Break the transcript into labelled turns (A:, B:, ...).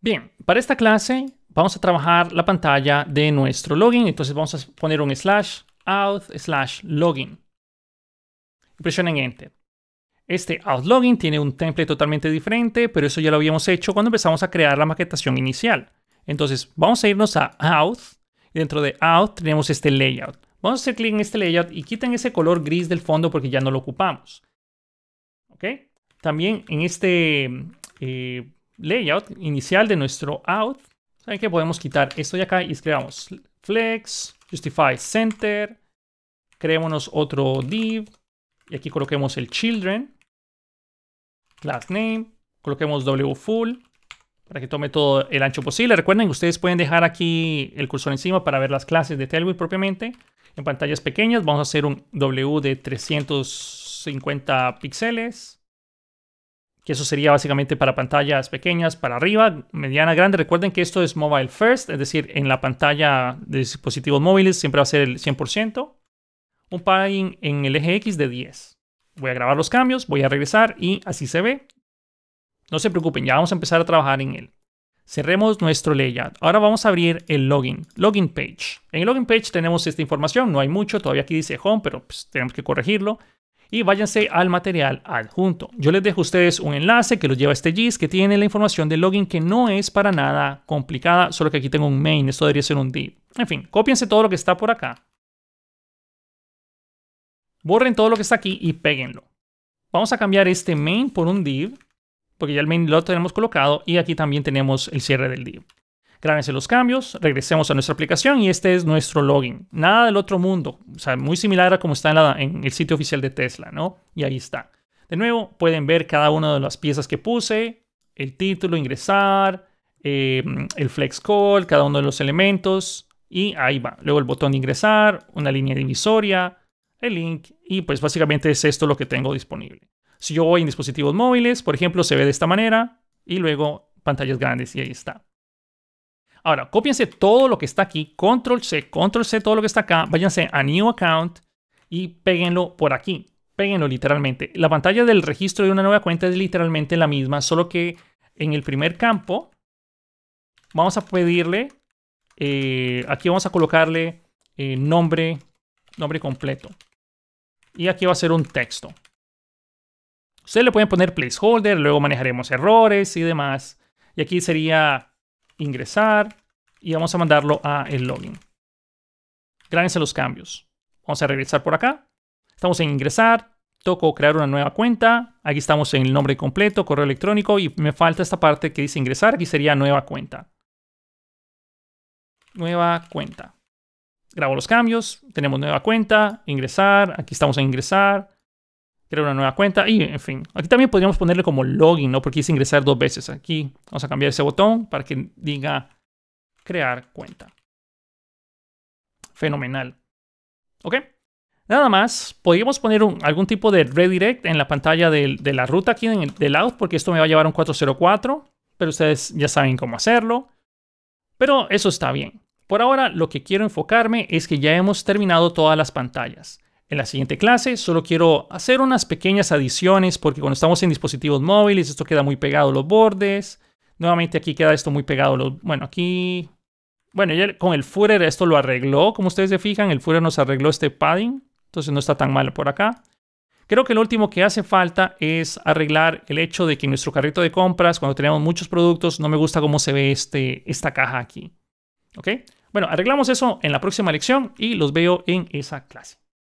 A: Bien, para esta clase vamos a trabajar la pantalla de nuestro login, entonces vamos a poner un slash out slash login. Presionen enter. Este out login tiene un template totalmente diferente, pero eso ya lo habíamos hecho cuando empezamos a crear la maquetación inicial. Entonces vamos a irnos a out y dentro de out tenemos este layout. Vamos a hacer clic en este layout y quiten ese color gris del fondo porque ya no lo ocupamos. También en este eh, layout inicial de nuestro out, ¿saben que Podemos quitar esto de acá y escribamos flex, justify center, creémonos otro div y aquí coloquemos el children, class name, coloquemos w full, para que tome todo el ancho posible. Recuerden que ustedes pueden dejar aquí el cursor encima para ver las clases de Tailwind propiamente. En pantallas pequeñas vamos a hacer un W de 350 píxeles que eso sería básicamente para pantallas pequeñas, para arriba, mediana, grande. Recuerden que esto es mobile first, es decir, en la pantalla de dispositivos móviles siempre va a ser el 100%. Un padding en el eje X de 10. Voy a grabar los cambios, voy a regresar y así se ve. No se preocupen, ya vamos a empezar a trabajar en él. Cerremos nuestro layout. Ahora vamos a abrir el login, login page. En el login page tenemos esta información, no hay mucho, todavía aquí dice home, pero pues, tenemos que corregirlo y váyanse al material adjunto. Yo les dejo a ustedes un enlace que los lleva a este GIS que tiene la información de login que no es para nada complicada, solo que aquí tengo un main, esto debería ser un div. En fin, cópiense todo lo que está por acá. Borren todo lo que está aquí y peguenlo. Vamos a cambiar este main por un div, porque ya el main lo tenemos colocado y aquí también tenemos el cierre del div. Grábense los cambios, regresemos a nuestra aplicación y este es nuestro login. Nada del otro mundo, o sea, muy similar a como está en, el sitio oficial de Tesla, ¿no? Y ahí está. De nuevo, pueden ver cada una de las piezas que puse, el título, ingresar, eh, el flex call, cada uno de los elementos y ahí va. Luego el botón de ingresar, una línea divisoria, el link y pues básicamente es esto lo que tengo disponible. Si yo voy en dispositivos móviles, por ejemplo, se ve de esta manera y luego pantallas grandes y ahí está. Ahora, cópiense todo lo que está aquí, control C, control C, todo lo que está acá, váyanse a New Account y peguenlo por aquí, péguenlo literalmente. La pantalla del registro de una nueva cuenta es literalmente la misma, solo que en el primer campo vamos a pedirle, eh, aquí vamos a colocarle eh, nombre, nombre completo. Y aquí va a ser un texto. Ustedes le pueden poner placeholder, luego manejaremos errores y demás. Y aquí sería ingresar y vamos a mandarlo a el login. Grábense los cambios. Vamos a regresar por acá. Estamos en ingresar, toco crear una nueva cuenta. Aquí estamos en el nombre completo, correo electrónico y me falta esta parte que dice ingresar. Aquí sería nueva cuenta. Nueva cuenta. Grabo los cambios, tenemos nueva cuenta, ingresar, aquí estamos en ingresar, crear una nueva cuenta y, en fin. Aquí también podríamos ponerle como login, ¿no? Porque quise ingresar dos veces. Aquí vamos a cambiar ese botón para que diga crear cuenta. Fenomenal. ¿Ok? Nada más, podríamos poner algún tipo de redirect en la pantalla de, la ruta aquí en el, del porque esto me va a llevar a un 404, pero ustedes ya saben cómo hacerlo. Pero eso está bien. Por ahora, lo que quiero enfocarme es que ya hemos terminado todas las pantallas. En la siguiente clase solo quiero hacer unas pequeñas adiciones porque cuando estamos en dispositivos móviles esto queda muy pegado a los bordes. Nuevamente aquí queda esto muy pegado los... Bueno, aquí... Bueno, ya con el footer esto lo arregló, como ustedes se fijan, el footer nos arregló este padding, entonces no está tan mal por acá. Creo que lo último que hace falta es arreglar el hecho de que nuestro carrito de compras, cuando tenemos muchos productos, no me gusta cómo se ve este, esta caja aquí. ¿Ok? Bueno, arreglamos eso en la próxima lección y los veo en esa clase.